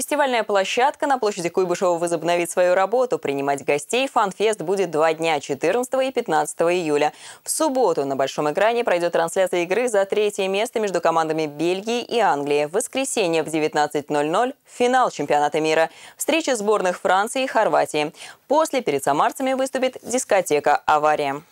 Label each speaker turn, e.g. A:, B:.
A: Фестивальная площадка на площади Куйбышева возобновит свою работу. Принимать гостей фанфест будет два дня, 14 и 15 июля. В субботу на большом экране пройдет трансляция игры за третье место между командами Бельгии и Англии. В воскресенье в 19.00 финал чемпионата мира. Встреча сборных Франции и Хорватии. После перед самарцами выступит дискотека «Авария».